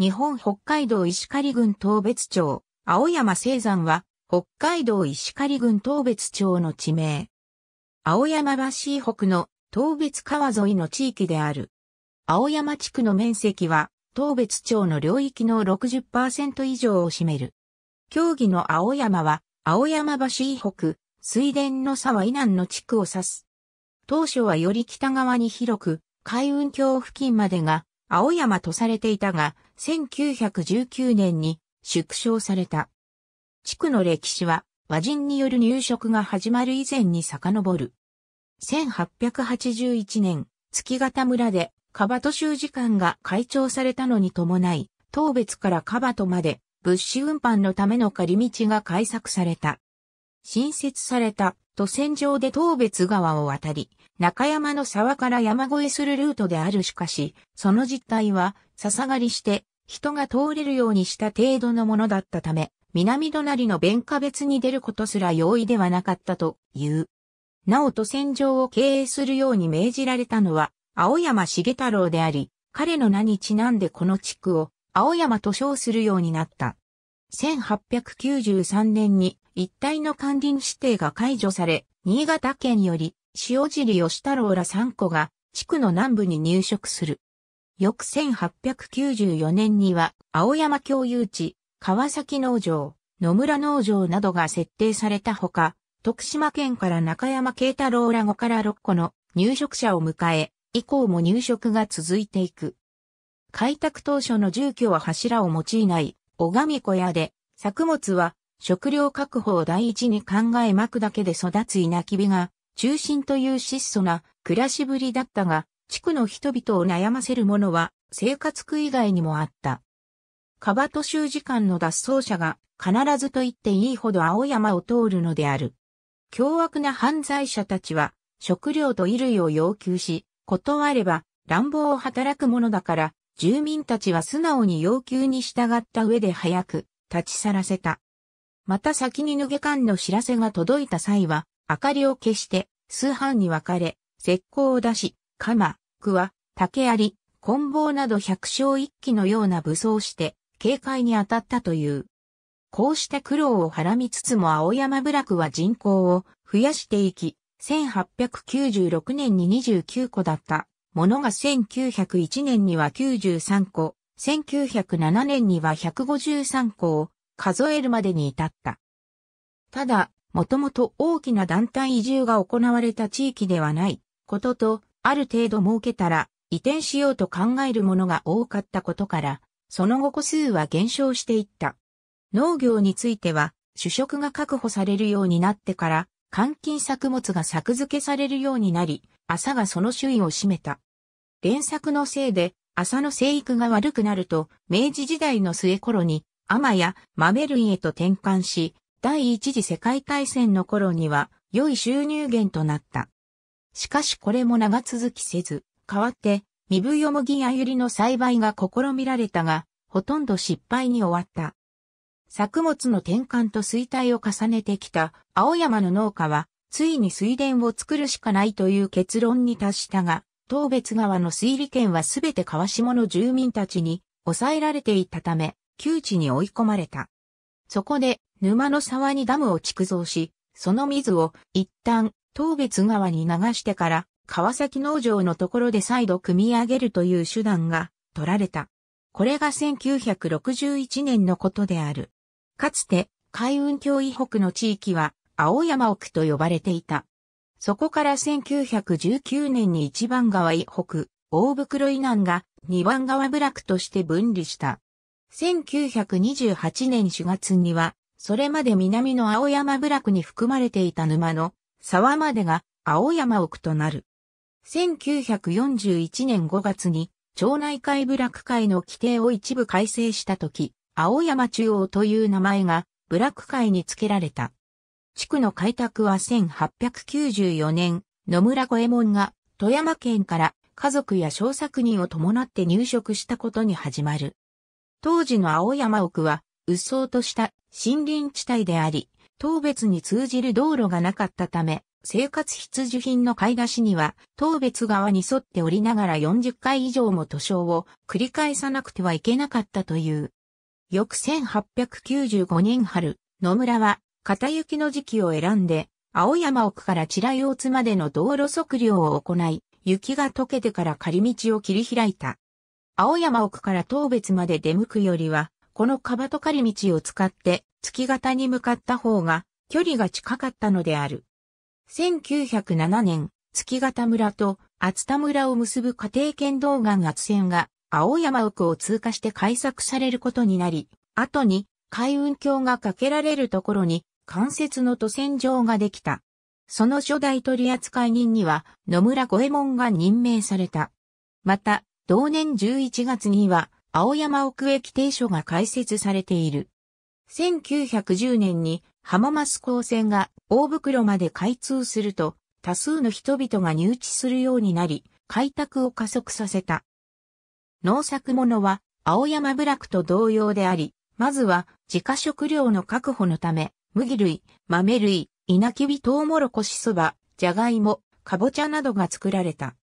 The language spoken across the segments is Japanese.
日本北海道石狩郡東別町、青山青山は、北海道石狩郡東別町の地名。青山橋以北の東別川沿いの地域である。青山地区の面積は、東別町の領域の60%以上を占める。競技の青山は、青山橋以北、水田の沢以南の地区を指す。当初はより北側に広く、海運橋付近までが青山とされていたが、1919年に縮小された。地区の歴史は和人による入植が始まる以前に遡る。1881年、月形村で、カバト州時間が開庁されたのに伴い、東別からカバトまで物資運搬のための借り道が開削された。新設された渡船場で東別川を渡り、中山の沢から山越えするルートであるしかし、その実態は、笹がりして、人が通れるようにした程度のものだったため、南隣の弁下別に出ることすら容易ではなかったという。なお渡船場を経営するように命じられたのは、青山茂太郎であり、彼の名にちなんでこの地区を青山と称するようになった。1893年に一帯の管理指定が解除され、新潟県より、塩尻吉太郎ら3個が、地区の南部に入植する。翌1894年には、青山共有地、川崎農場、野村農場などが設定されたほか、徳島県から中山慶太郎ら5から6個の入植者を迎え、以降も入植が続いていく。開拓当初の住居は柱を用いない、小神小屋で、作物は食料確保を第一に考え巻くだけで育つ稲木びが、中心という質素な暮らしぶりだったが、地区の人々を悩ませるものは生活区以外にもあった。カバト州時間の脱走者が必ずと言っていいほど青山を通るのである。凶悪な犯罪者たちは食料と衣類を要求し、断れば乱暴を働くものだから、住民たちは素直に要求に従った上で早く立ち去らせた。また先に抜け感の知らせが届いた際は、明かりを消して、数班に分かれ、石膏を出し、鎌、桑、竹槍、棍棒など百姓一揆のような武装して、警戒に当たったという。こうして苦労をはらみつつも青山部落は人口を増やしていき、1896年に29個だったものが1901年には93個、1907年には153個を数えるまでに至った。ただ、もともと大きな団体移住が行われた地域ではないことと、ある程度設けたら移転しようと考えるものが多かったことから、その後個数は減少していった。農業については、主食が確保されるようになってから、換金作物が作付けされるようになり、朝がその周囲を占めた。連作のせいで、朝の生育が悪くなると、明治時代の末頃に、アマや豆類へと転換し、第一次世界大戦の頃には良い収入源となった。しかしこれも長続きせず、代わって、身分よもぎやゆりの栽培が試みられたが、ほとんど失敗に終わった。作物の転換と衰退を重ねてきた青山の農家は、ついに水田を作るしかないという結論に達したが、東別川の水利権はすべて川下の住民たちに抑えられていたため、窮地に追い込まれた。そこで、沼の沢にダムを築造し、その水を一旦、東別川に流してから、川崎農場のところで再度組み上げるという手段が取られた。これが1961年のことである。かつて、海運橋以北の地域は、青山奥と呼ばれていた。そこから1919年に一番川以北、大袋以南が二番川部落として分離した。1928年4月には、それまで南の青山部落に含まれていた沼の沢までが青山奥となる。1941年5月に町内会部落会の規定を一部改正したとき、青山中央という名前が部落会に付けられた。地区の開拓は1894年、野村小右衛門が富山県から家族や小作人を伴って入植したことに始まる。当時の青山奥は、鬱蒼とした森林地帯であり、当別に通じる道路がなかったため、生活必需品の買い出しには、当別側に沿っておりながら40回以上も図書を繰り返さなくてはいけなかったという。翌1895年春、野村は、片雪の時期を選んで、青山奥から地雷大津までの道路測量を行い、雪が溶けてから仮道を切り開いた。青山奥から東別まで出向くよりは、このカバト狩り道を使って月形に向かった方が距離が近かったのである。1907年、月形村と厚田村を結ぶ家庭県道岸圧線が青山奥を通過して開作されることになり、後に海運橋が架けられるところに関節の渡船場ができた。その初代取扱人には野村五右衛門が任命された。また、同年11月には、青山奥駅停所が開設されている。1910年に浜松港線が大袋まで開通すると、多数の人々が入地するようになり、開拓を加速させた。農作物は青山部落と同様であり、まずは自家食料の確保のため、麦類、豆類、稲きびトウモロコシそば、じゃがいも、かぼちゃなどが作られた。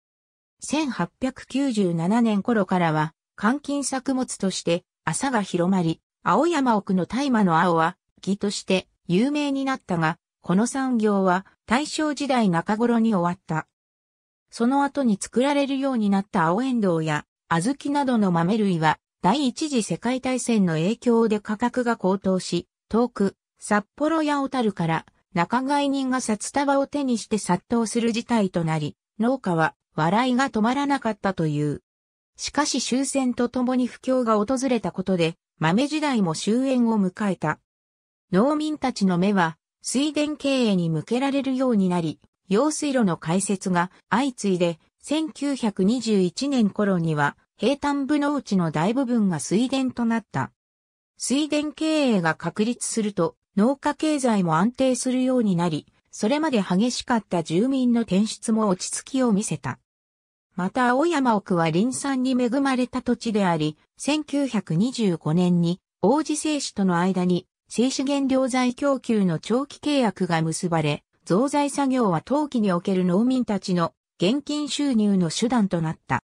1897年頃からは、換金作物として朝が広まり、青山奥の大麻の青は、木として有名になったが、この産業は大正時代中頃に終わった。その後に作られるようになった青エンドウや小豆などの豆類は第一次世界大戦の影響で価格が高騰し、遠く札幌や小樽から仲買人が札束を手にして殺到する事態となり、農家は笑いが止まらなかったという。しかし終戦とともに不況が訪れたことで、豆時代も終焉を迎えた。農民たちの目は、水田経営に向けられるようになり、用水路の開設が相次いで、1921年頃には、平坦部農地の大部分が水田となった。水田経営が確立すると、農家経済も安定するようになり、それまで激しかった住民の転出も落ち着きを見せた。また青山奥は林産に恵まれた土地であり、1925年に王子製紙との間に製紙原料材供給の長期契約が結ばれ、増材作業は陶器における農民たちの現金収入の手段となった。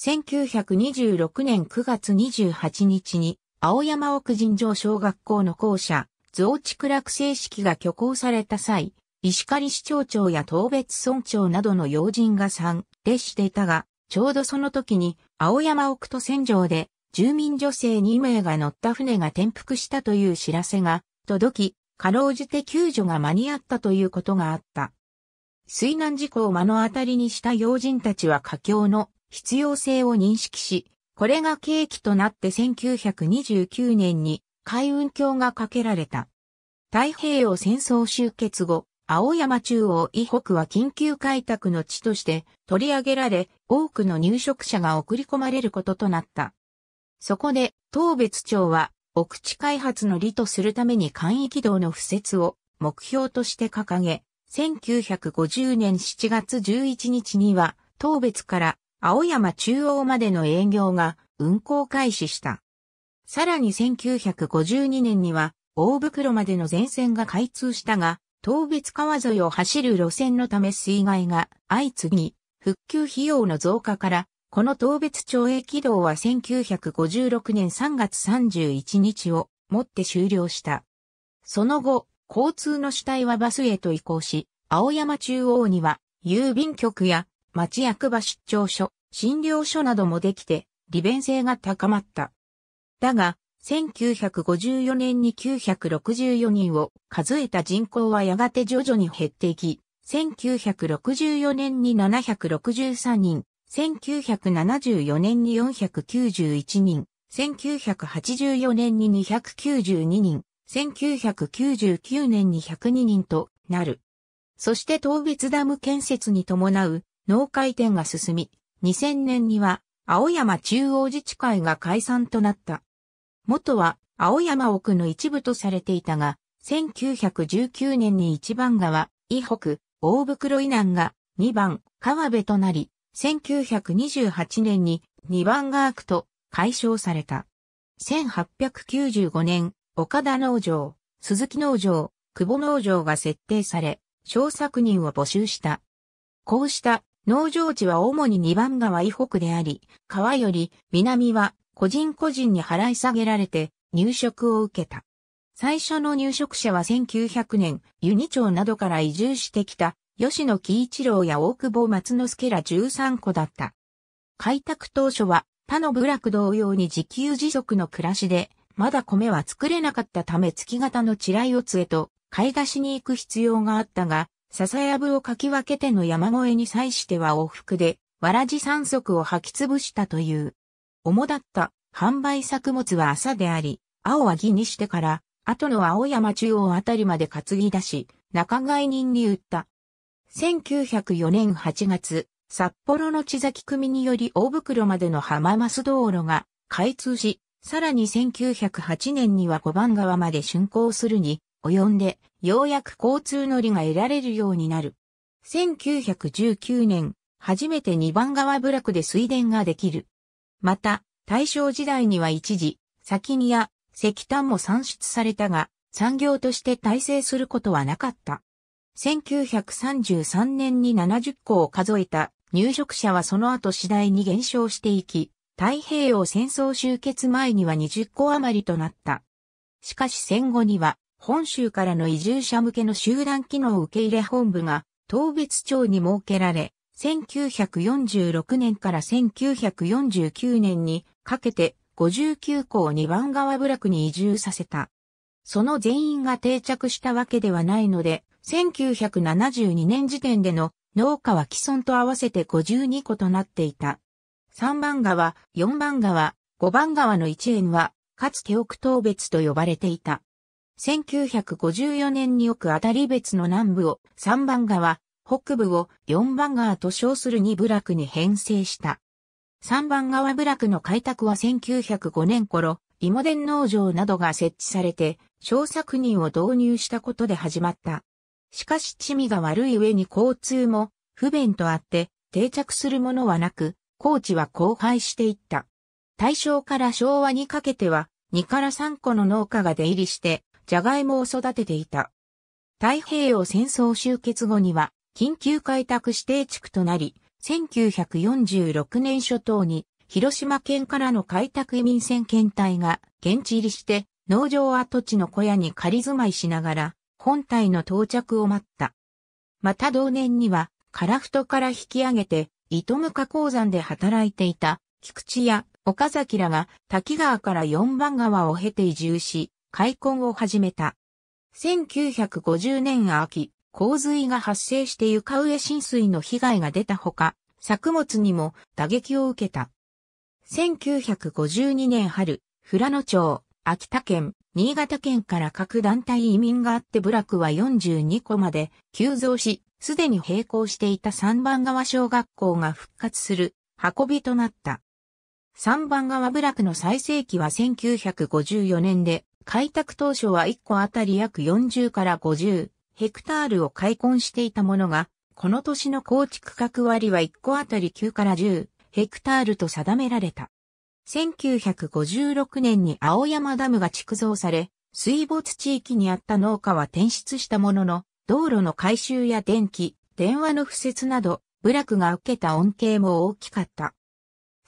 1926年9月28日に青山奥尋常小学校の校舎、増築落成式が挙行された際、石狩市町長や東別村長などの要人が参列していたが、ちょうどその時に青山奥都線上で住民女性2名が乗った船が転覆したという知らせが届き、かろうじて救助が間に合ったということがあった。水難事故を目の当たりにした要人たちは佳境の必要性を認識し、これが契機となって1929年に海運橋が架けられた。太平洋戦争終結後、青山中央以北は緊急開拓の地として取り上げられ、多くの入植者が送り込まれることとなった。そこで、東別町は、奥地開発の利とするために簡易軌道の布設を目標として掲げ、1950年7月11日には、東別から青山中央までの営業が運行開始した。さらに1952年には、大袋までの全線が開通したが、東別川沿いを走る路線のため水害が相次ぎ、復旧費用の増加から、この東別町駅道は1956年3月31日をもって終了した。その後、交通の主体はバスへと移行し、青山中央には郵便局や町役場出張所、診療所などもできて利便性が高まった。だが、1954年に964人を数えた人口はやがて徐々に減っていき、1964年に763人、1974年に491人、1984年に292人、1999年に102人となる。そして東別ダム建設に伴う農会展が進み、2000年には青山中央自治会が解散となった。元は青山奥の一部とされていたが、1919年に一番川、伊北、大袋以南が二番川辺となり、1928年に二番川区と解消された。1895年、岡田農場、鈴木農場、久保農場が設定され、小作人を募集した。こうした農場地は主に二番川以北であり、川より南は個人個人に払い下げられて入植を受けた。最初の入植者は1900年、ユニ町などから移住してきた、吉野喜一郎や大久保松之助ら13個だった。開拓当初は他の部落同様に自給自足の暮らしで、まだ米は作れなかったため月型の地雷をつと買い出しに行く必要があったが、笹やぶをかき分けての山越えに際しては往復で、わらじ三足を吐き潰したという。主だった販売作物は朝であり、青は木にしてから、後の青山中央あたりまで担ぎ出し、仲買人に売った。1904年8月、札幌の地崎組により大袋までの浜松道路が開通し、さらに1908年には五番川まで竣工するに、及んで、ようやく交通乗りが得られるようになる。1919年、初めて二番川部落で水田ができる。また、大正時代には一時、先にや石炭も産出されたが、産業として大成することはなかった。1933年に70個を数えた入植者はその後次第に減少していき、太平洋戦争終結前には20個余りとなった。しかし戦後には、本州からの移住者向けの集団機能受け入れ本部が、東別町に設けられ、1946年から1949年にかけて59校を2番川部落に移住させた。その全員が定着したわけではないので、1972年時点での農家は既存と合わせて52個となっていた。3番川、4番川、5番川の一円は、かつて奥東別と呼ばれていた。1954年に奥当たり別の南部を3番川、北部を4番川と称する2部落に編成した。3番川部落の開拓は1905年頃、芋田農場などが設置されて、小作人を導入したことで始まった。しかし地味が悪い上に交通も不便とあって定着するものはなく、高地は荒廃していった。大正から昭和にかけては2から3個の農家が出入りして、ジャガイモを育てていた。太平洋戦争終結後には緊急開拓指定地区となり、1946年初頭に広島県からの開拓移民船検隊が現地入りして農場跡地の小屋に仮住まいしながら本体の到着を待った。また同年には、カフトから引き上げて、糸無加鉱山で働いていた菊池や岡崎らが滝川から四番川を経て移住し、開墾を始めた。1950年秋、洪水が発生して床上浸水の被害が出たほか、作物にも打撃を受けた。1952年春、富良野町、秋田県、新潟県から各団体移民があって部落は42個まで急増し、すでに並行していた三番川小学校が復活する運びとなった。三番川部落の最盛期は1954年で、開拓当初は1個あたり約40から50ヘクタールを開墾していたものが、この年の構築区画割は1個あたり9から10ヘクタールと定められた。1956年に青山ダムが築造され、水没地域にあった農家は転出したものの、道路の改修や電気、電話の敷設など、部落が受けた恩恵も大きかった。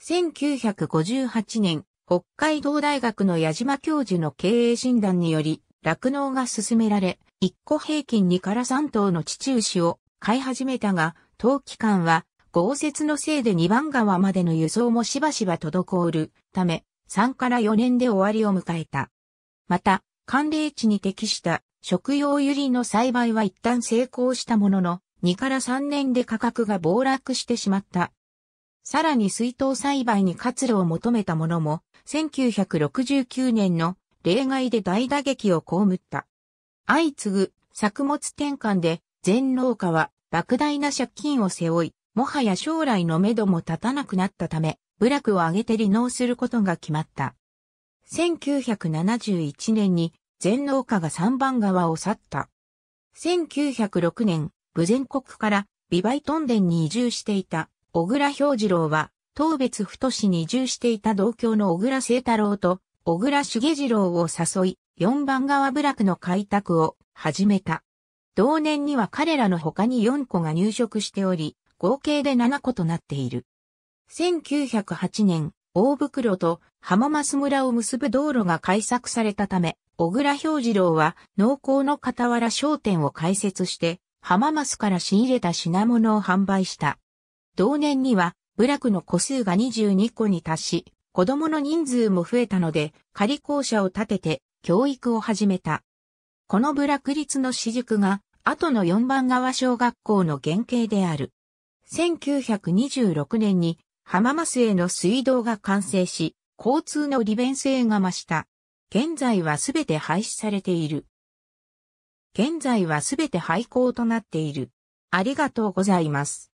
1958年、北海道大学の矢島教授の経営診断により、酪農が進められ、1個平均2から3頭の地中牛を飼い始めたが、当期間は豪雪のせいで2番川までの輸送もしばしば滞るため、3から4年で終わりを迎えた。また、寒冷地に適した食用ユリの栽培は一旦成功したものの、2から3年で価格が暴落してしまった。さらに水筒栽培に活路を求めたものも、1969年の例外で大打撃を被った。相次ぐ作物転換で全農家は莫大な借金を背負い、もはや将来の目処も立たなくなったため、部落を挙げて離農することが決まった。1971年に全農家が三番川を去った。1906年、武全国から美梅トンデンに移住していた小倉氷次郎は、東別太市に移住していた同郷の小倉聖太郎と小倉茂次郎を誘い、4番川部落の開拓を始めた。同年には彼らの他に4個が入植しており、合計で7個となっている。1908年、大袋と浜松村を結ぶ道路が開削されたため、小倉表次郎は農耕の傍ら商店を開設して、浜松から仕入れた品物を販売した。同年には、部落の個数が22個に達し、子供の人数も増えたので、仮校舎を建てて、教育を始めた。この部落立の私塾が、後の四番川小学校の原型である。1926年に浜松への水道が完成し、交通の利便性が増した。現在はすべて廃止されている。現在はすべて廃校となっている。ありがとうございます。